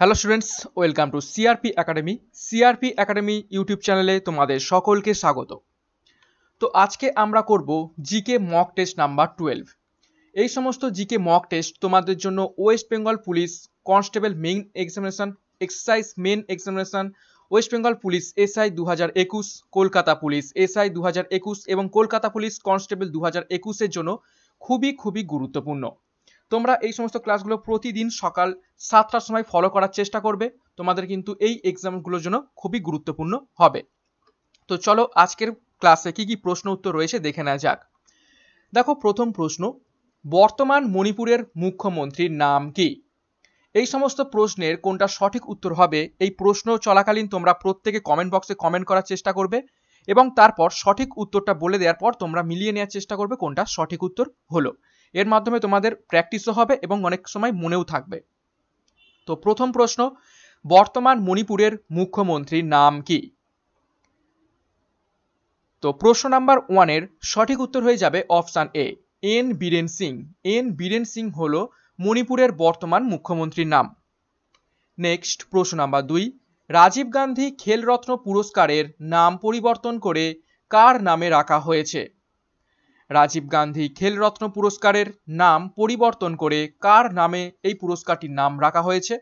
hello students welcome to CRP academy CRP academy YouTube চ্যানেলে তোমাদের সকলকে স্বাগত তো আজকে আমরা করব GK mock test number twelve এই সমস্ত জিকে মক টেস্ট তোমাদের জন্য West Bengal police constable main examination exercise main examination West Bengal police SI দু হাজার একুশ কলকাতা পুলিশ এসআই দু হাজার একুশ এবং কলকাতা পুলিশ কনস্টেবল দু হাজার একুশের জন্য খুবই খুবই গুরুত্বপূর্ণ তোমরা এই সমস্ত ক্লাসগুলো প্রতিদিন সকাল সাতটার সময় ফলো করার চেষ্টা করবে তোমাদের কিন্তু এই এক্সামগুলোর জন্য খুবই গুরুত্বপূর্ণ হবে তো চলো আজকের ক্লাসে কি কি প্রশ্ন উত্তর রয়েছে দেখে নেওয়া যাক দেখো প্রথম প্রশ্ন বর্তমান মণিপুরের মুখ্যমন্ত্রীর নাম কি এই সমস্ত প্রশ্নের কোনটা সঠিক উত্তর হবে এই প্রশ্ন চলাকালীন তোমরা প্রত্যেকে কমেন্ট বক্সে কমেন্ট করার চেষ্টা করবে এবং তারপর সঠিক উত্তরটা বলে দেওয়ার পর তোমরা মিলিয়ে নেওয়ার চেষ্টা করবে কোনটা সঠিক উত্তর হলো এর মাধ্যমে তোমাদের প্র্যাকটিসও হবে এবং অনেক সময় মনেও থাকবে তো প্রথম প্রশ্ন বর্তমান মণিপুরের মুখ্যমন্ত্রীর নাম কি তো প্রশ্ন নাম্বার ওয়ানের সঠিক উত্তর হয়ে যাবে option A N Biren Singh N Biren Singh হল মণিপুরের বর্তমান মুখ্যমন্ত্রীর নাম নেক্সট প্রশ্ন নাম্বার দুই রাজীব গান্ধী খেলরত্ন পুরস্কারের নাম পরিবর্তন করে কার নামে রাখা হয়েছে রাজীব গান্ধী খেলরত্ন পুরস্কারের নাম পরিবর্তন করে কার নামে এই পুরস্কারটির নাম রাখা হয়েছে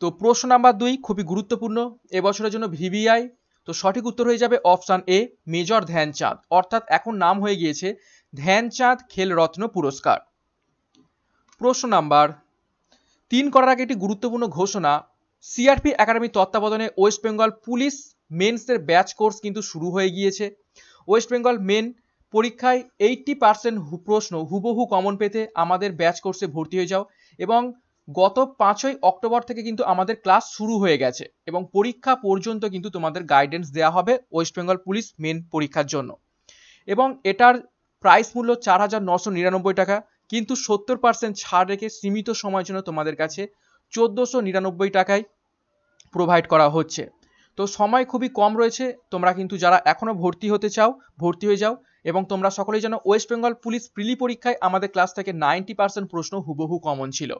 তো প্রশ্ন নাম্বার দুই খুবই গুরুত্বপূর্ণ এবছরের জন্য ভিভিআই তো সঠিক উত্তর হয়ে যাবে অপশান এ মেজর ধ্যানচাঁদ অর্থাৎ এখন নাম হয়ে গিয়েছে ধ্যানচাঁদ খেলরত্ন পুরস্কার প্রশ্ন নাম্বার তিন করার আগে একটি গুরুত্বপূর্ণ ঘোষণা সিআরপি একাডেমি তত্ত্বাবধানে ওয়েস্ট বেঙ্গল পুলিশ মেন্সের ব্যাচ কোর্স কিন্তু শুরু হয়ে গিয়েছে ওয়েস্ট বেঙ্গল মেন পরীক্ষায় এইটটি পার্সেন্ট প্রশ্ন হুবহু কমন পেতে আমাদের ব্যাচ কোর্সে ভর্তি হয়ে যাও এবং গত পাঁচই অক্টোবর থেকে কিন্তু আমাদের ক্লাস শুরু হয়ে গেছে এবং পরীক্ষা পর্যন্ত কিন্তু তোমাদের গাইডেন্স দেওয়া হবে ওয়েস্ট বেঙ্গল পুলিশ মেন পরীক্ষার জন্য এবং এটার প্রাইস মূল্য চার হাজার নশো নিরানব্বই টাকা কিন্তু সত্তর পার্সেন্ট ছাড় রেখে সীমিত সময়ের জন্য তোমাদের কাছে চোদ্দোশো নিরানব্বই টাকায় প্রোভাইড করা হচ্ছে তো সময় খুবই কম রয়েছে তোমরা কিন্তু যারা এখনও ভর্তি হতে চাও ভর্তি হয়ে যাও এবং তোমরা সকলেই যেন ওয়েস্ট বেঙ্গল পুলিশ প্রিলি পরীক্ষায় আমাদের ক্লাস থেকে নাইনটি পার্সেন্ট প্রশ্ন হুবহু কমন ছিল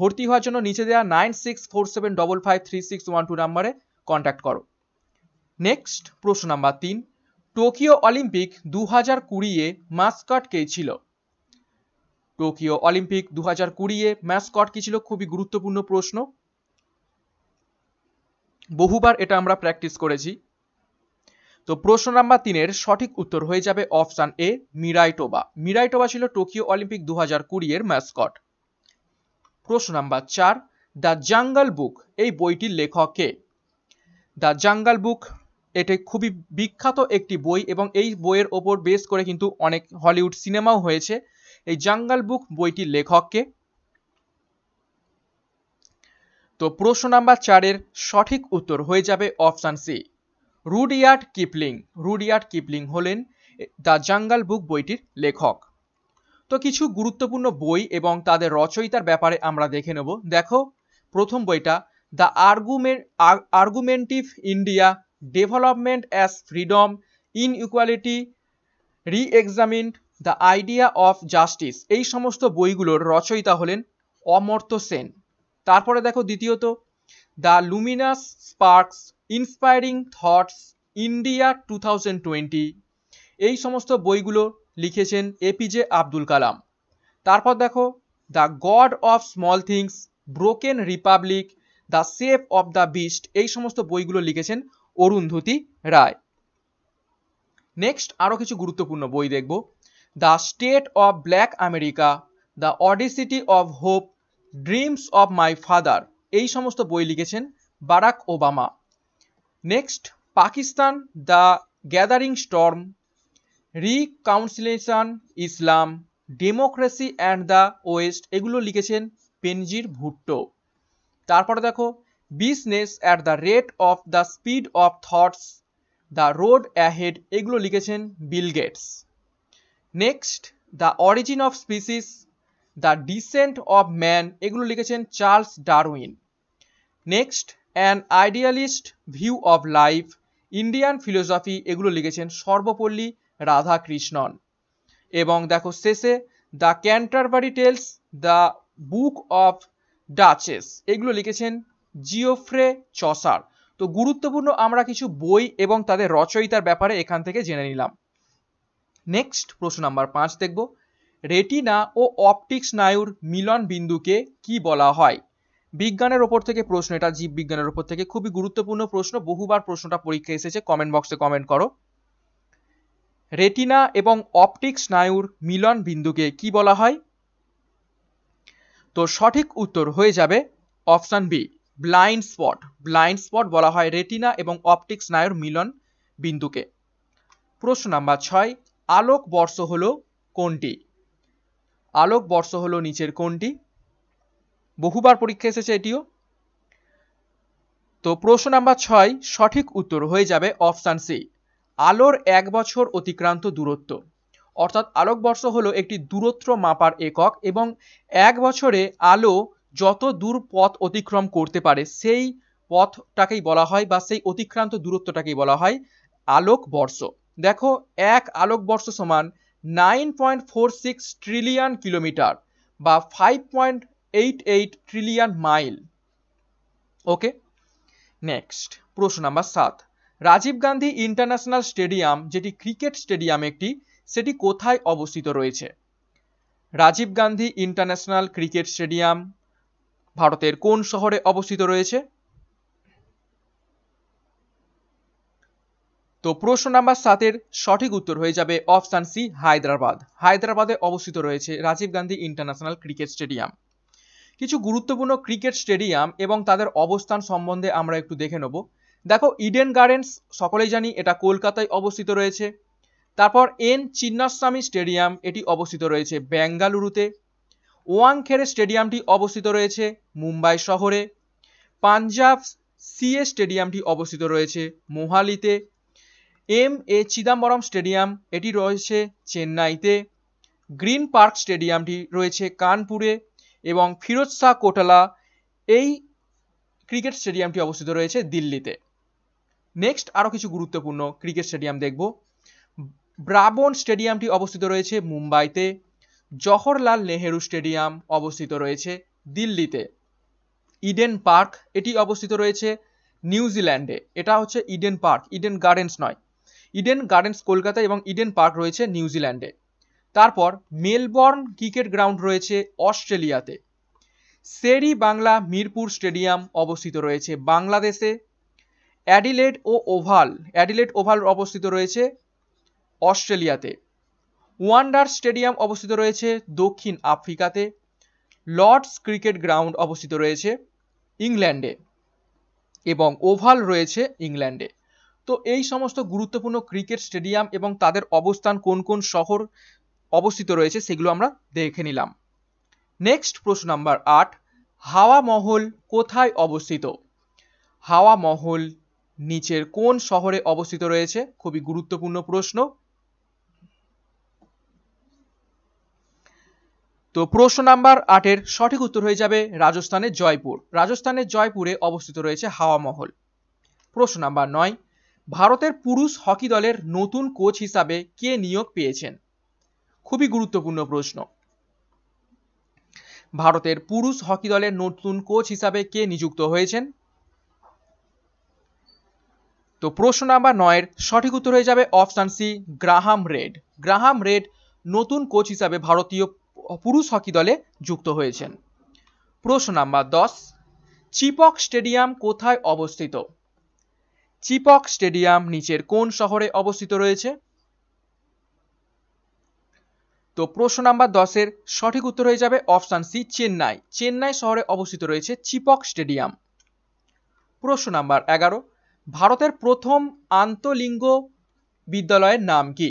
ভর্তি হওয়ার জন্য নিচে দেওয়া nine six four seven double five three six one two নাম্বারে কন্ট্যাক্ট করো নেক্সট প্রশ্ন নাম্বার তিন টোকিও অলিম্পিক দু হাজার কুড়িয়ে মাস্কট কে ছিল টোকিও অলিম্পিক দু হাজার কুড়িয়ে ম্যাসকট কি ছিল খুবই গুরুত্বপূর্ণ প্রশ্ন বহুবার এটা আমরা প্র্যাকটিস করেছি তো প্রশ্ন নাম্বার তিনের সঠিক উত্তর হয়ে যাবে অপশান এ মিরাইটোবা মিরাইটোবা ছিল টোকিও অলিম্পিক দু হাজার কুড়ির ম্যাসকট প্রশ্ন নাম্বার চার দ্য জাঙ্গাল বুক এই বইটির লেখক কে দ্য জাঙ্গাল বুক এটি খুবই বিখ্যাত একটি বই এবং এই বইয়ের ওপর বেস করে কিন্তু অনেক হলিউড সিনেমাও হয়েছে এই জাঙ্গাল বুক বইটির লেখককে তো প্রশ্ন নাম্বার চারের সঠিক উত্তর হয়ে যাবে option C Rudyard Kipling Rudyard Kipling হলেন দ্য জাঙ্গাল বুক বইটির লেখক তো কিছু গুরুত্বপূর্ণ বই এবং তাদের রচয়িতার ব্যাপারে আমরা দেখে নেব দেখো প্রথম বইটা the argument argumentative India development as freedom inequality reexamine the idea of justice এই সমস্ত বইগুলোর রচয়িতা হলেন অমর্ত্য সেন তারপরে দেখো দ্বিতীয়ত the luminous sparks inspiring thoughts India two twenty এই সমস্ত বইগুলো লিখেছেন এপিজে আব্দুল কালাম তারপর দেখো the god of small things broken republic the shape of the beast এই সমস্ত বইগুলো লিখেছেন অরুন্ধতী রায় নেক্সট আরও কিছু গুরুত্বপূর্ণ বই দেখব the state of black America the audacity of hope dreams of my father এই সমস্ত বই লিখেছেন Barack Obama next Pakistan the gathering storm reconciliation Islam democracy and the west এগুলো লিখেছেন পেনজির ভুট্টো তারপরে দেখো business at the rate of the speed of thoughts the road ahead এগুলো লিখেছেন Bill Gates next the origin of species the descent of man এগুলো লিখেছেন Charles Darwin next an idealist view of life Indian philosophy এগুলো লিখেছেন সর্বপল্লী রাধাকৃষ্ণন এবং দেখো শেষে the Canterbury tales the book of duchess এগুলো লিখেছেন জিওফ্রে চসার তো গুরুত্বপূর্ণ আমরা কিছু বই এবং তাদের রচয়িতার ব্যাপারে এখান থেকে জেনে নিলাম নেক্সট প্রশ্ন নাম্বার পাঁচ দেখব রেটিনা ও অপটিক স্নায়ুর মিলন বিন্দুকে কি বলা হয় বিজ্ঞানের ওপর থেকে প্রশ্ন এটা জীববিজ্ঞানের ওপর থেকে খুবই গুরুত্বপূর্ণ প্রশ্ন বহুবার প্রশ্নটা পরীক্ষা এসেছে কমেন্ট বক্সে কমেন্ট করো রেটিনা এবং অপটিক স্নায়ুর মিলন বিন্দুকে কি বলা হয় তো সঠিক উত্তর হয়ে যাবে option B blind spot blind spot বলা হয় রেটিনা এবং অপটিক স্নায়ুর মিলন বিন্দুকে প্রশ্ন নাম্বার ছয় আলোক বর্ষ হল কোনটি আলোকবর্ষ হলো নিচের কোনটি বহুবার পরীক্ষা এসেছে এটিও তো প্রশ্ন নাম্বার ছয় সঠিক উত্তর হয়ে যাবে অপশান সি আলোর এক বছর অতিক্রান্ত দূরত্ব অর্থাৎ আলোকবর্ষ হলো একটি দূরত্ব মাপার একক এবং এক বছরে আলো যত দূর পথ অতিক্রম করতে পারে সেই পথটাকেই বলা হয় বা সেই অতিক্রান্ত দূরত্বটাকেই বলা হয় আলোকবর্ষ দেখো এক আলোকবর্ষ সমান nine point four six trillion kilometre বা five point eight eight trillion mile okay next প্রশ্ন নাম্বার সাত রাজীব গান্ধী ইন্টারন্যাশনাল স্টেডিয়াম যেটি ক্রিকেট স্টেডিয়াম একটি সেটি কোথায় অবস্থিত রয়েছে Rajiv Gandhi international cricket stadium ভারতের কোন শহরে অবস্থিত রয়েছে তো প্রশ্ন নাম্বার সাতের সঠিক উত্তর হয়ে যাবে অপশান সি হায়দ্রাবাদ হায়দ্রাবাদে অবস্থিত রয়েছে Rajiv Gandhi international cricket stadium কিছু গুরুত্বপূর্ণ ক্রিকেট স্টেডিয়াম এবং তাদের অবস্থান সম্বন্ধে আমরা একটু দেখে নেব দেখো ইডেন গার্ডেন্স সকলেই জানি এটা কলকাতায় অবস্থিত রয়েছে তারপর এন চিন্নাস্বামী স্টেডিয়াম এটি অবস্থিত রয়েছে বেঙ্গালুরুতে ওয়াংখেড়ে স্টেডিয়ামটি অবস্থিত রয়েছে মুম্বাই শহরে পাঞ্জাব সিএ স্টেডিয়ামটি অবস্থিত রয়েছে মোহালিতে এম এ চিদাম্বরম স্টেডিয়াম এটি রয়েছে চেন্নাইতে গ্রিন পার্ক স্টেডিয়ামটি রয়েছে কানপুরে এবং ফিরোজ শাহ কোটালা এই ক্রিকেট স্টেডিয়ামটি অবস্থিত রয়েছে দিল্লিতে নেক্সট আরও কিছু গুরুত্বপূর্ণ ক্রিকেট স্টেডিয়াম দেখব ব্রাবন স্টেডিয়ামটি অবস্থিত রয়েছে মুম্বাইতে জওহরলাল নেহেরু স্টেডিয়াম অবস্থিত রয়েছে দিল্লিতে ইডেন পার্ক এটি অবস্থিত রয়েছে নিউজিল্যান্ডে এটা হচ্ছে ইডেন পার্ক ইডেন গার্ডেন্স নয় ইডেন গার্ডেন্স কলকাতা এবং ইডেন পার্ক রয়েছে নিউজিল্যান্ডে তারপর মেলবর্ন ক্রিকেট গ্রাউন্ড রয়েছে অস্ট্রেলিয়াতে সেরি বাংলা মিরপুর স্টেডিয়াম অবস্থিত রয়েছে বাংলাদেশে অ্যাডিলেড ও ওভাল অ্যাডিলেড ওভাল অবস্থিত রয়েছে অস্ট্রেলিয়াতে ওয়ান্ডার স্টেডিয়াম অবস্থিত রয়েছে দক্ষিণ আফ্রিকাতে লর্ডস ক্রিকেট গ্রাউন্ড অবস্থিত রয়েছে ইংল্যান্ডে এবং ওভাল রয়েছে ইংল্যান্ডে তো এই সমস্ত গুরুত্বপূর্ণ ক্রিকেট স্টেডিয়াম এবং তাদের অবস্থান কোন কোন শহর অবস্থিত রয়েছে সেগুলো আমরা দেখে নিলাম নেক্সট প্রশ্ন নাম্বার আট হাওয়া মহল কোথায় অবস্থিত হাওয়া মহল নিচের কোন শহরে অবস্থিত রয়েছে খুবই গুরুত্বপূর্ণ প্রশ্ন তো প্রশ্ন নাম্বার আটের সঠিক উত্তর হয়ে যাবে রাজস্থানের জয়পুর রাজস্থানের জয়পুরে অবস্থিত রয়েছে হাওয়া মহল প্রশ্ন নাম্বার নয় ভারতের পুরুষ হকি দলের নতুন কোচ হিসাবে কে নিয়োগ পেয়েছেন খুবই গুরুত্বপূর্ণ প্রশ্ন ভারতের পুরুষ হকি দলের নতুন কোচ হিসাবে কে নিযুক্ত হয়েছেন তো প্রশ্ন নাম্বার নয়ের সঠিক উত্তর হয়ে যাবে option C Graham Reid Graham Reid নতুন কোচ হিসাবে ভারতীয় পুরুষ হকি দলে যুক্ত হয়েছেন প্রশ্ন নাম্বার দশ চিপক স্টেডিয়াম কোথায় অবস্থিত চিপক স্টেডিয়াম নিচের কোন শহরে অবস্থিত রয়েছে তো প্রশ্ন নাম্বার দশের সঠিক উত্তর হয়ে যাবে অপশান সি চেন্নাই চেন্নাই শহরে অবস্থিত রয়েছে চিপক স্টেডিয়াম প্রশ্ন নাম্বার এগারো ভারতের প্রথম আন্তলিঙ্গ বিদ্যালয়ের নাম কি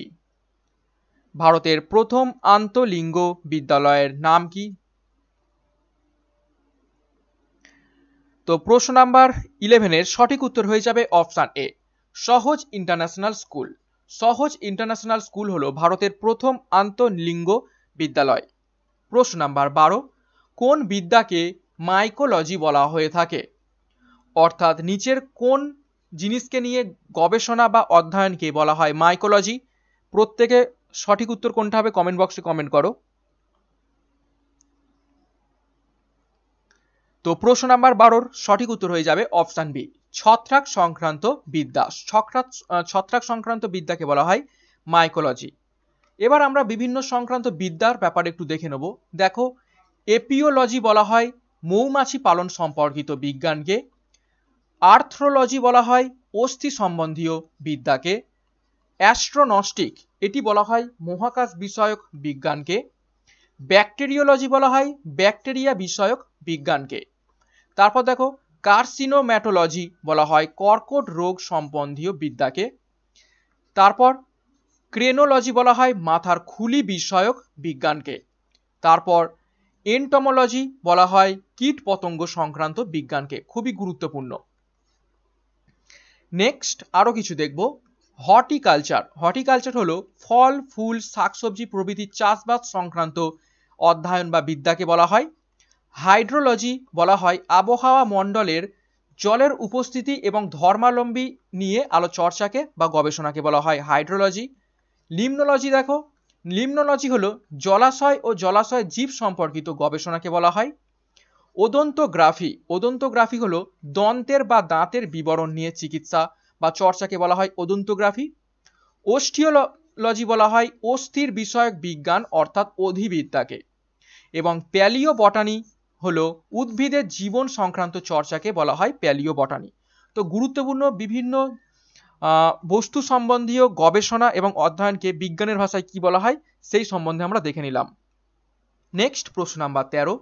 ভারতের প্রথম আন্তলিঙ্গ বিদ্যালয়ের নাম কি তো প্রশ্ন নাম্বার ইলেভেনের সঠিক উত্তর হয়ে যাবে option A Sahaj international school Sahaj international school হলো ভারতের প্রথম আন্তঃলিঙ্গ বিদ্যালয় প্রশ্ন নাম্বার বারো কোন বিদ্যাকে মাইকোলজি বলা হয়ে থাকে অর্থাৎ নিচের কোন জিনিসকে নিয়ে গবেষণা বা অধ্যয়নকে বলা হয় মাইকোলজি প্রত্যেকে সঠিক উত্তর কোনটা হবে কমেন্ট বক্সে কমেন্ট করো তো প্রশ্ন নাম্বার বারোর সঠিক উত্তর হয়ে যাবে অপশান বি ছত্রাক সংক্রান্ত বিদ্যা ছত্রাক ছত্রাক সংক্রান্ত বিদ্যাকে বলা হয় মাইকোলজি এবার আমরা বিভিন্ন সংক্রান্ত বিদ্যার ব্যাপারে একটু দেখে নেব দেখো এপিওলজি বলা হয় মৌমাছি পালন সম্পর্কিত বিজ্ঞানকে আর্থ্রোলজি বলা হয় অস্থি সম্বন্ধীয় বিদ্যাকে অ্যাস্ট্রোনস্টিক এটি বলা হয় মহাকাশ বিষয়ক বিজ্ঞানকে ব্যাকটেরিওলজি বলা হয় ব্যাকটেরিয়া বিষয়ক বিজ্ঞানকে তারপর দেখো কার্সিনোম্যাটোলজি বলা হয় কর্কট রোগ সম্বন্ধীয় বিদ্যাকে তারপর ক্রেনোলজি বলা হয় মাথার খুলি বিষয়ক বিজ্ঞানকে তারপর এনটমোলজি বলা হয় কীট পতঙ্গ সংক্রান্ত বিজ্ঞানকে খুবই গুরুত্বপূর্ণ নেক্সট আরও কিছু দেখব হর্টিকালচার হর্টিকালচার হলো ফল ফুল শাকসবজি প্রভৃতি চাষবাস সংক্রান্ত অধ্যয়ন বা বিদ্যাকে বলা হয় হাইড্রোলজি বলা হয় আবহাওয়া মণ্ডলের জলের উপস্থিতি এবং ধর্মালম্বী নিয়ে আলো চর্চাকে বা গবেষণাকে বলা হয় হাইড্রোলজি লিমনোলজি দেখো লিমনোলজি হলো জলাশয় ও জলাশয় জীব সম্পর্কিত গবেষণাকে বলা হয় ওদন্তগ্রাফি ওদন্তগ্রাফি হলো দন্তের বা দাঁতের বিবরণ নিয়ে চিকিৎসা বা চর্চাকে বলা হয় ওদন্তগ্রাফি ওস্টিওলজি বলা হয় অস্থির বিষয়ক বিজ্ঞান অর্থাৎ অধিবিদ্যাকে এবং প্যালিও বটানি হলো উদ্ভিদের জীবন সংক্রান্ত চর্চাকে বলা হয় প্যালিও বটানি তো গুরুত্বপূর্ণ বিভিন্ন বস্তু সম্বন্ধীয় গবেষণা এবং অধ্যয়নকে বিজ্ঞানের ভাষায় কি বলা হয় সেই সম্বন্ধে আমরা দেখে নিলাম নেক্সট প্রশ্ন নাম্বার তেরো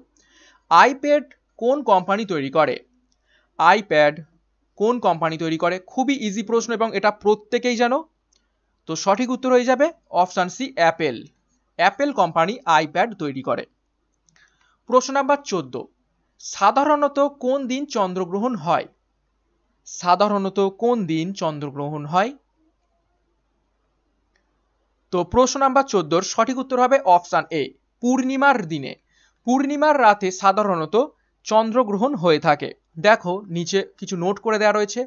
আইপ্যাড কোন কোম্পানি তৈরি করে আইপ্যাড কোন কোম্পানি তৈরি করে খুবই ইজি প্রশ্ন এবং এটা প্রত্যেকেই জানো তো সঠিক উত্তর হয়ে যাবে option C Apple Apple company iPad তৈরি করে প্রশ্ন নাম্বার চোদ্দ সাধারণত কোন দিন চন্দ্রগ্রহণ হয় সাধারণত কোন দিন চন্দ্রগ্রহণ হয় তো প্রশ্ন নাম্বার চোদ্দোর সঠিক উত্তর হবে অপশান এ পূর্ণিমার দিনে পূর্ণিমার রাতে সাধারণত চন্দ্রগ্রহণ হয়ে থাকে দেখো নিচে কিছু নোট করে দেওয়া রয়েছে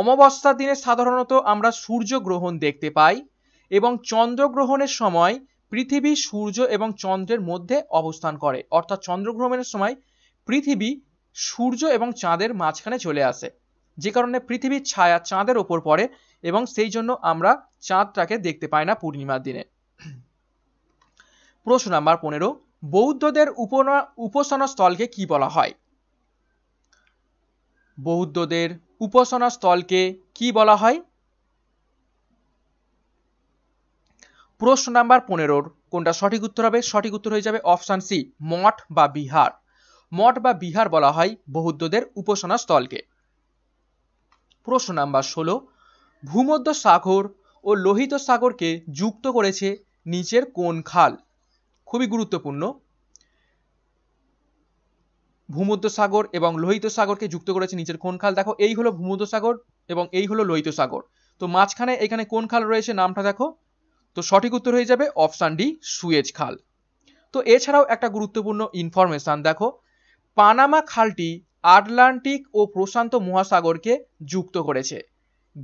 অমাবস্যার দিনে সাধারণত আমরা সূর্যগ্রহণ দেখতে পাই এবং চন্দ্রগ্রহণের সময় পৃথিবী সূর্য এবং চন্দ্রের মধ্যে অবস্থান করে অর্থাৎ চন্দ্রগ্রহণের সময় পৃথিবী সূর্য এবং চাঁদের মাঝখানে চলে আসে যে কারণে পৃথিবীর ছায়া চাঁদের ওপর পড়ে এবং সেই জন্য আমরা চাঁদটাকে দেখতে পাই না পূর্ণিমার দিনে প্রশ্ন নাম্বার পনেরো বৌদ্ধদের উপনা উপাসনা স্থলকে কি বলা হয় বৌদ্ধদের উপাসনা স্থলকে কি বলা হয় প্রশ্ন নাম্বার পনেরোর কোনটা সঠিক উত্তর হবে সঠিক উত্তর হয়ে যাবে অপশান সি মঠ বা বিহার মঠ বা বিহার বলা হয় বৌদ্ধদের উপাসনা স্থলকে প্রশ্ন নাম্বার ষোলো ভূমধ্য সাগর ও লোহিত সাগরকে যুক্ত করেছে নিচের কোন খাল খুবই গুরুত্বপূর্ণ ভূমধ্য সাগর এবং লোহিত সাগরকে যুক্ত করেছে নিচের কোন খাল দেখো এই হলো ভূমধ্য সাগর এবং এই হলো লোহিত সাগর তো মাঝখানে এখানে কোন খাল রয়েছে নামটা দেখো তো সঠিক উত্তর হয়ে যাবে অপশান ডি সুয়েজ খাল তো এছাড়াও একটা গুরুত্বপূর্ণ ইনফরমেশান দেখো পানামা খালটি আটলান্টিক ও প্রশান্ত মহাসাগরকে যুক্ত করেছে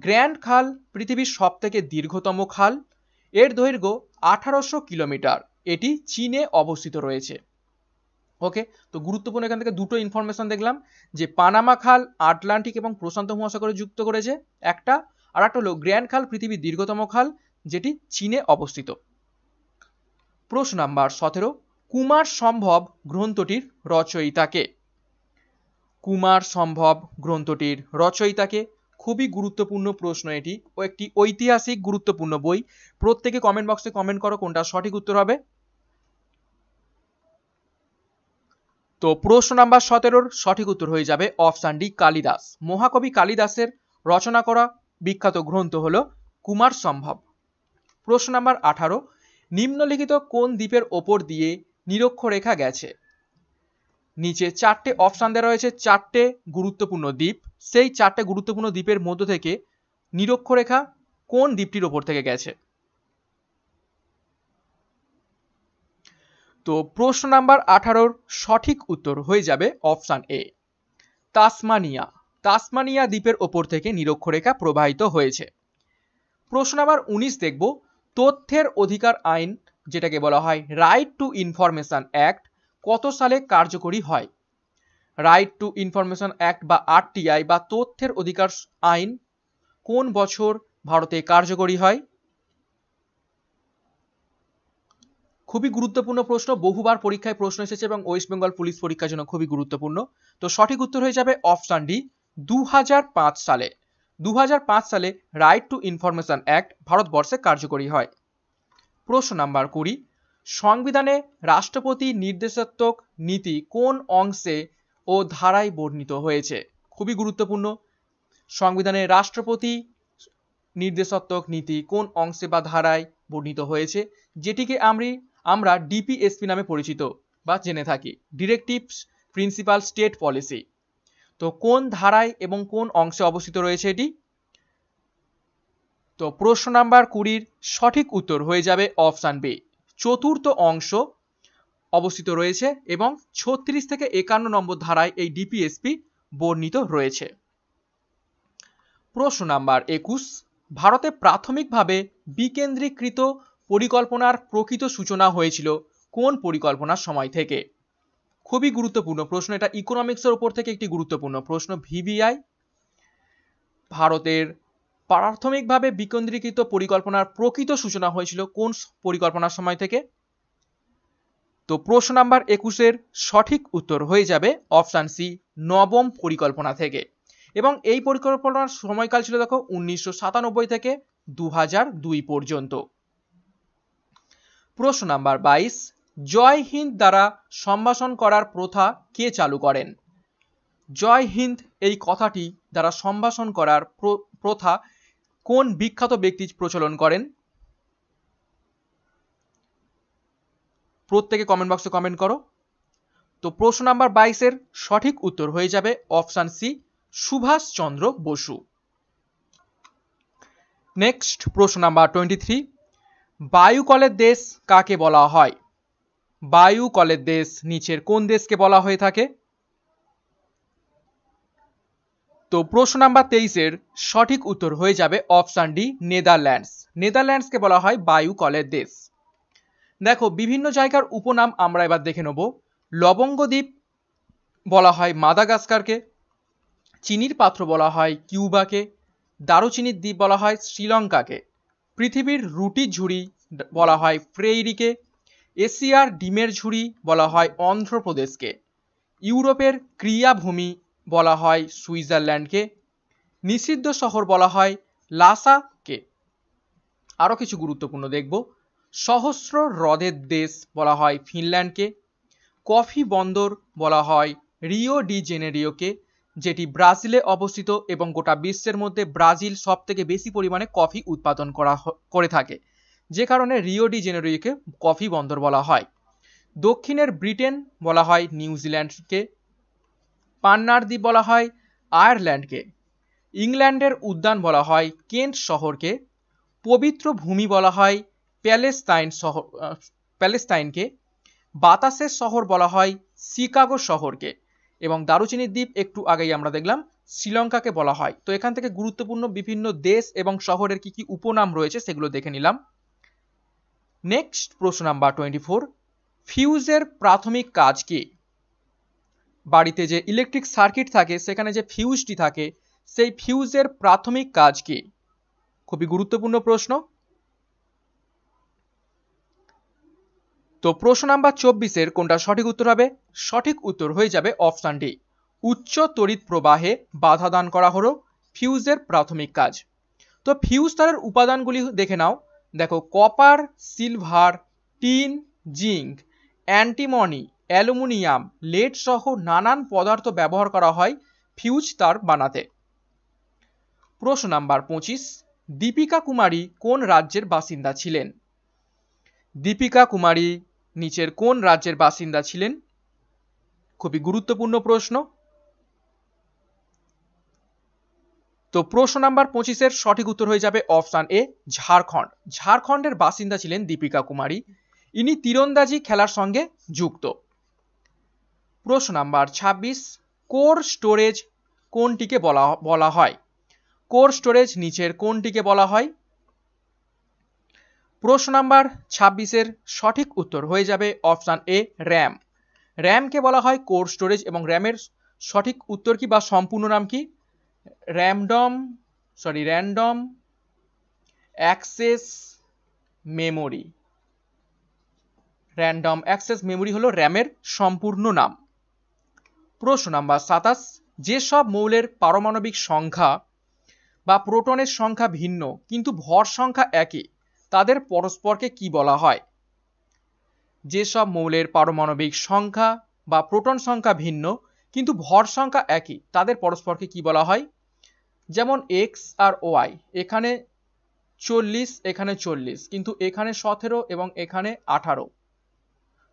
গ্র্যান্ড খাল পৃথিবীর সবথেকে দীর্ঘতম খাল এর দৈর্ঘ্য আঠারোশো কিলোমিটার এটি চীনে অবস্থিত রয়েছে ওকে তো গুরুত্বপূর্ণ এখান থেকে দুটো ইনফরমেশন দেখলাম যে পানামা খাল আটলান্টিক এবং প্রশান্ত মহাসাগরে যুক্ত করেছে একটা আর একটা হলো গ্র্যান্ড খাল পৃথিবীর দীর্ঘতম খাল যেটি চীনে অবস্থিত প্রশ্ন নাম্বার সতেরো কুমার সম্ভব গ্রন্থটির রচয়িতাকে কুমার সম্ভব গ্রন্থটির রচয়িতাকে খুবই গুরুত্বপূর্ণ প্রশ্ন এটি ও একটি ঐতিহাসিক গুরুত্বপূর্ণ বই প্রত্যেকে কমেন্ট বক্সে কমেন্ট করো কোনটা সঠিক উত্তর হবে তো প্রশ্ন নাম্বার সতেরোর সঠিক উত্তর হয়ে যাবে অপশান ডি কালিদাস মহাকবি কালিদাসের রচনা করা বিখ্যাত গ্রন্থ হল কুমার সম্ভব প্রশ্ন নাম্বার আঠারো নিম্নলিখিত কোন দ্বীপের ওপর দিয়ে নিরক্ষরেখা গেছে নিচে চারটে অপশান দেওয়া রয়েছে চারটে গুরুত্বপূর্ণ দ্বীপ সেই চারটে গুরুত্বপূর্ণ দ্বীপের মধ্য থেকে নিরক্ষরেখা কোন দ্বীপটির ওপর থেকে গেছে তো প্রশ্ন নাম্বার আঠারোর সঠিক উত্তর হয়ে যাবে অপশান এ তাসমানিয়া তাসমানিয়া দ্বীপের ওপর থেকে নিরক্ষরেখা প্রবাহিত হয়েছে প্রশ্ন নাম্বার উনিশ দেখব তথ্যের অধিকার আইন যেটাকে বলা হয় রাইট টু ইনফরমেশন অ্যাক্ট কত সালে কার্যকরী হয় রাইট টু ইনফরমেশন অ্যাক্ট বা আরটিআই বা তথ্যের অধিকার আইন কোন বছর ভারতে কার্যকরী হয় খুবই গুরুত্বপূর্ণ প্রশ্ন বহুবার পরীক্ষায় প্রশ্ন এসেছে এবং ওয়েস্ট বেঙ্গল পুলিশ পরীক্ষার জন্য খুবই গুরুত্বপূর্ণ তো সঠিক উত্তর হয়ে যাবে অপশান ডি দু সালে দু সালে রাইট টু ইনফরমেশন অ্যাক্ট ভারতবর্ষে কার্যকরী হয় প্রশ্ন নাম্বার কুড়ি সংবিধানে রাষ্ট্রপতি নির্দেশাত্মক নীতি কোন অংশে ও ধারায় বর্ণিত হয়েছে খুবই গুরুত্বপূর্ণ সংবিধানে রাষ্ট্রপতি নির্দেশাত্মক নীতি কোন অংশে বা ধারায় বর্ণিত হয়েছে যেটিকে আমি আমরা ডিপিএসপি নামে পরিচিত বা জেনে থাকি ডিরেক্টিভস প্রিন্সিপাল স্টেট পলিসি তো কোন ধারায় এবং কোন অংশে অবস্থিত রয়েছে এটি তো প্রশ্ন নাম্বার কুড়ির সঠিক উত্তর হয়ে যাবে অপশান বি চতুর্থ অংশ অবস্থিত রয়েছে এবং ছত্রিশ থেকে একান্ন নম্বর ধারায় এই ডিপিএসপি বর্ণিত রয়েছে প্রশ্ন নাম্বার একুশ ভারতে প্রাথমিকভাবে বিকেন্দ্রীকৃত পরিকল্পনার প্রকৃত সূচনা হয়েছিল কোন পরিকল্পনার সময় থেকে খুবই গুরুত্বপূর্ণ প্রশ্ন এটা ইকোনমিক্সের ওপর থেকে একটি গুরুত্বপূর্ণ প্রশ্ন ভিবিআই ভারতের প্রাথমিকভাবে বিকেন্দ্রীকৃত পরিকল্পনার প্রকৃত সূচনা হয়েছিল কোন পরিকল্পনার সময় থেকে তো প্রশ্ন নাম্বার একুশের সঠিক উত্তর হয়ে যাবে অপশান সি নবম পরিকল্পনা থেকে এবং এই পরিকল্পনার সময়কাল ছিল দেখো উনিশশো সাতানব্বই থেকে দু দুই পর্যন্ত প্রশ্ন নাম্বার বাইশ জয় হিন্দ দ্বারা সম্ভাষণ করার প্রথা কে চালু করেন জয় হিন্দ এই কথাটি দ্বারা সম্ভাষণ করার প্রথা কোন বিখ্যাত ব্যক্তি প্রচলন করেন প্রত্যেকে কমেন্ট বক্সে কমেন্ট করো তো প্রশ্ন নাম্বার বাইশের সঠিক উত্তর হয়ে যাবে option C Subhash Chandra Basu next প্রশ্ন নাম্বার টোয়েন্টি থ্রি বায়ুকলের দেশ কাকে বলা হয় বায়ু কলের দেশ নিচের কোন দেশকে বলা হয়ে থাকে তো প্রশ্ন নাম্বার তেইশের সঠিক উত্তর হয়ে যাবে অপশান ডি নেদারল্যান্ডস নেদারল্যান্ডসকে বলা হয় বায়ু কলের দেশ দেখো বিভিন্ন জায়গার উপনাম আমরা এবার দেখে নেব লবঙ্গ দ্বীপ বলা হয় মাদাগাস্কারকে চিনির পাত্র বলা হয় কিউবাকে দারুচিনির দ্বীপ বলা হয় শ্রীলঙ্কাকে পৃথিবীর রুটি ঝুড়ি বলা হয় ফ্রেইরিকে এশিয়ার ডিমের ঝুড়ি বলা হয় অন্ধ্রপ্রদেশকে ইউরোপের ক্রিয়াভূমি বলা হয় সুইজারল্যান্ডকে নিষিদ্ধ শহর বলা হয় লাসাকে আরও কিছু গুরুত্বপূর্ণ দেখব সহস্র হ্রদের দেশ বলা হয় ফিনল্যান্ডকে কফি বন্দর বলা হয় রিও ডি জেনেরিওকে যেটি ব্রাজিলে অবস্থিত এবং গোটা বিশ্বের মধ্যে ব্রাজিল সব থেকে বেশি পরিমাণে কফি উৎপাদন করা করে থাকে যে কারণে রিও ডি জেনেরিওকে কফি বন্দর বলা হয় দক্ষিণের ব্রিটেন বলা হয় নিউজিল্যান্ডকে পান্নার দ্বীপ বলা হয় আয়ারল্যান্ডকে ইংল্যান্ডের উদ্যান বলা হয় কেন্ট শহরকে পবিত্র ভূমি বলা হয় প্যালেস্তাইন শহর প্যালেস্তাইনকে বাতাসের শহর বলা হয় শিকাগো শহরকে এবং দারুচিনি দ্বীপ একটু আগেই আমরা দেখলাম শ্রীলঙ্কাকে বলা হয় তো এখান থেকে গুরুত্বপূর্ণ বিভিন্ন দেশ এবং শহরের কি কি উপনাম রয়েছে সেগুলো দেখে নিলাম নেক্সট প্রশ্ন নাম্বার টোয়েন্টি ফোর ফিউজের প্রাথমিক কাজ কি বাড়িতে যে ইলেকট্রিক সার্কিট থাকে সেখানে যে ফিউজটি থাকে সেই ফিউজের প্রাথমিক কাজ কি খুবই গুরুত্বপূর্ণ প্রশ্ন তো প্রশ্ন নাম্বার চব্বিশের কোনটা সঠিক উত্তর হবে সঠিক উত্তর হয়ে যাবে ডি উচ্চ তড়িৎ প্রবাহে বাধা দান করা হলো ফিউজের প্রাথমিক কাজ তো ফিউজ তারের উপাদানগুলি দেখে নাও দেখো copper silver tin zinc antimony aluminium lead সহ নানান পদার্থ ব্যবহার করা হয় ফিউজ তার বানাতে প্রশ্ন নাম্বার পঁচিশ দীপিকা কুমারী কোন রাজ্যের বাসিন্দা ছিলেন দীপিকা কুমারী নিচের কোন রাজ্যের বাসিন্দা ছিলেন খুবই গুরুত্বপূর্ণ প্রশ্ন তো প্রশ্ন নাম্বার পঁচিশের সঠিক উত্তর হয়ে যাবে অপশান এ ঝাড়খণ্ড ঝাড়খণ্ডের বাসিন্দা ছিলেন দীপিকা কুমারী ইনি তীরন্দাজি খেলার সঙ্গে যুক্ত প্রশ্ন নাম্বার ২৬ কোর স্টোরেজ কোনটিকে বলা বলা হয় কোর স্টোরেজ নিচের কোনটিকে বলা হয় প্রশ্ন নাম্বার ছাব্বিশের সঠিক উত্তর হয়ে যাবে অপশান এ র্যাম র্যামকে বলা হয় কোর স্টোরেজ এবং র্যামের সঠিক উত্তর কি বা সম্পূর্ণ নাম কি random sorry random access memory random access memory হলো র্যামের সম্পূর্ণ নাম প্রশ্ন নাম্বার সাতাশ যেসব মৌলের পারমাণবিক সংখ্যা বা প্রোটনের সংখ্যা ভিন্ন কিন্তু ভর সংখ্যা একই তাদের পরস্পরকে কি বলা হয় যেসব মৌলের পারমাণবিক সংখ্যা বা প্রোটন সংখ্যা ভিন্ন কিন্তু ভর সংখ্যা একই তাদের পরস্পরকে কি বলা হয় যেমন এক্স আর ওয়াই এখানে চল্লিশ এখানে চল্লিশ কিন্তু এখানে সতেরো এবং এখানে আঠারো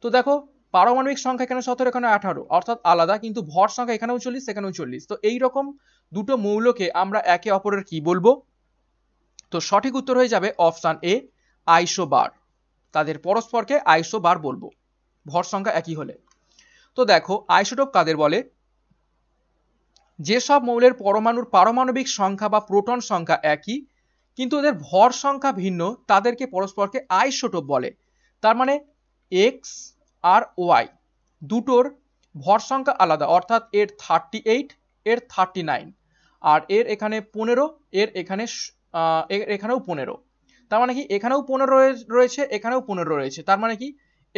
তো দেখো পারমাণবিক সংখ্যা এখানে সতেরো এখানে আঠারো অর্থাৎ আলাদা কিন্তু ভর সংখ্যা এখানেও চল্লিশ এখানেও চল্লিশ তো এইরকম দুটো মৌলকে আমরা একে অপরের কি বলবো তো সঠিক উত্তর হয়ে যাবে অপশান এ আইসো বার তাদের পরস্পরকে আইসো বার বলবো ভর সংখ্যা একই হলে তো দেখো আইসোটোপ কাদের বলে যেসব মৌলের পরমাণুর পারমাণবিক সংখ্যা বা প্রোটন সংখ্যা একই কিন্তু ওদের ভর সংখ্যা ভিন্ন তাদেরকে পরস্পরকে আইসোটোপ বলে তার মানে এক্স আর ওয়াই দুটোর ভর সংখ্যা আলাদা অর্থাৎ এর থার্টি এইট এর থার্টি নাইন আর এর এখানে পনেরো এর এখানে এখানেও পনেরো তার মানে কি এখানেও পনেরো রয়েছে এখানেও পনেরো রয়েছে তার মানে কি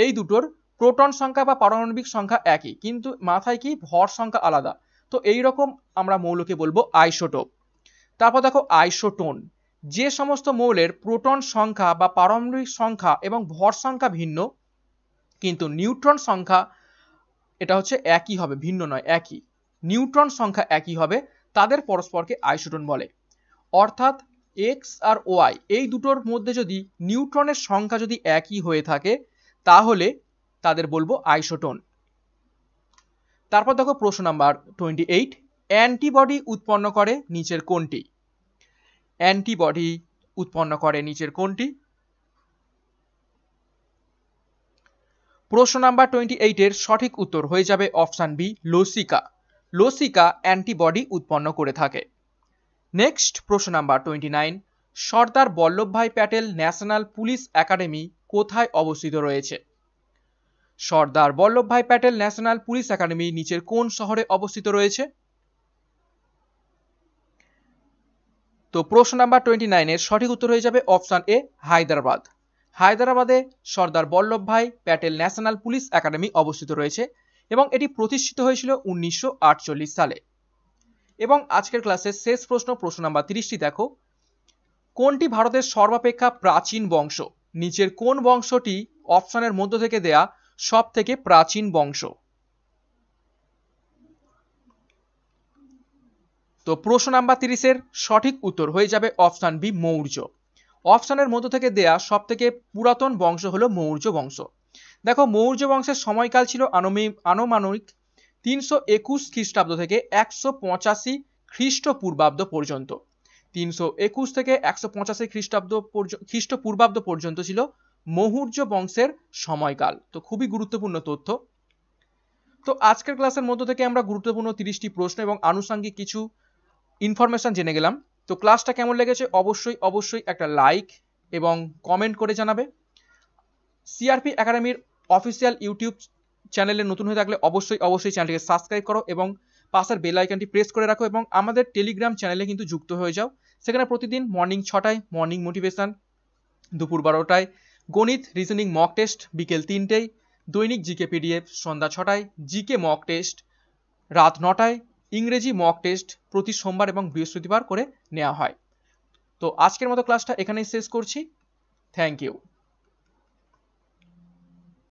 এই দুটোর প্রোটন সংখ্যা বা পারমাণবিক সংখ্যা একই কিন্তু মাথায় কি ভর সংখ্যা আলাদা তো এই রকম আমরা মৌলকে বলবো আইসোটোপ তারপর দেখো আইসোটোন যে সমস্ত মৌলের প্রোটন সংখ্যা বা পারমাণবিক সংখ্যা এবং ভর সংখ্যা ভিন্ন কিন্তু নিউট্রন সংখ্যা এটা হচ্ছে একই হবে ভিন্ন নয় একই নিউট্রন সংখ্যা একই হবে তাদের পরস্পরকে আইসোটোন বলে অর্থাৎ এক্স আর ওয়াই এই দুটোর মধ্যে যদি নিউট্রনের সংখ্যা যদি একই হয়ে থাকে তাহলে তাদের বলবো আইসোটোন তারপর দেখো প্রশ্ন নাম্বার টোয়েন্টি এইট অ্যান্টিবডি উৎপন্ন করে নিচের কোনটি অ্যান্টিবডি উৎপন্ন করে নিচের কোনটি প্রশ্ন নাম্বার টোয়েন্টি এইটের সঠিক উত্তর হয়ে যাবে অপশান বি লোসিকা লোসিকা অ্যান্টিবডি উৎপন্ন করে থাকে নেক্সট প্রশ্ন number twenty nine Sardar Vallabhbhai Patel national police academy কোথায় অবস্থিত রয়েছে Sardar Vallabhbhai Patel national police academy নিচের কোন শহরে অবস্থিত রয়েছে তো প্রশ্ন নাম্বার টোয়েন্টি নাইনের সঠিক উত্তর হয়ে যাবে অপশন এ হায়দ্রাবাদ হায়দ্রাবাদে Sardar Vallabhbhai Patel national police academy অবস্থিত রয়েছে এবং এটি প্রতিষ্ঠিত হয়েছিল উনিশশো সালে এবং আজকের ক্লাসের শেষ প্রশ্ন প্রশ্ন নাম্বার তিরিশটি দেখো কোনটি ভারতের সর্বাপেক্ষা প্রাচীন বংশ নিচের কোন বংশটি অপশনের মধ্য থেকে দেয়া সব থেকে প্রাচীন বংশ তো প্রশ্ন নাম্বার তিরিশের সঠিক উত্তর হয়ে যাবে অপশান বি মৌর্য অপশানের মধ্য থেকে দেয়া সব থেকে পুরাতন বংশ হলো মৌর্য বংশ দেখো মৌর্য বংশের সময়কাল ছিল আনুমানিক তিনশো একুশ খ্রিস্টাব্দ থেকে একশো পঁচাশি খ্রিস্টপূর্বাব্দ পর্যন্ত তিনশো একুশ থেকে একশো পঁচাশি খ্রিস্টাব্দ খ্রিস্টপূর্বাব্দ পর্যন্ত ছিল মহুর্য বংশের সময়কাল তো খুবই গুরুত্বপূর্ণ তথ্য তো আজকের ক্লাসের মধ্য থেকে আমরা গুরুত্বপূর্ণ তিরিশটি প্রশ্ন এবং আনুষঙ্গিক কিছু ইনফরমেশন জেনে গেলাম তো ক্লাসটা কেমন লেগেছে অবশ্যই অবশ্যই একটা লাইক এবং কমেন্ট করে জানাবে সিআরপি একাডেমির অফিসিয়াল ইউটিউব চ্যানেলে নতুন হয়ে থাকলে অবশ্যই অবশ্যই চ্যানেলটিকে সাবস্ক্রাইব করো এবং পাশের বেল আইকনটি প্রেস করে রাখো এবং আমাদের টেলিগ্রাম চ্যানেলে কিন্তু যুক্ত হয়ে যাও সেখানে প্রতিদিন মর্নিং ছটায় মর্নিং মোটিভেশান দুপুর বারোটায় গণিত রিজনিং মক টেস্ট বিকেল তিনটেয় দৈনিক জিকে পিডিএফ সন্ধ্যা ছটায় জিকে মক টেস্ট রাত নটায় ইংরেজি মক টেস্ট প্রতি সোমবার এবং বৃহস্পতিবার করে নেওয়া হয় তো আজকের মতো ক্লাসটা এখানেই শেষ করছি থ্যাংক ইউ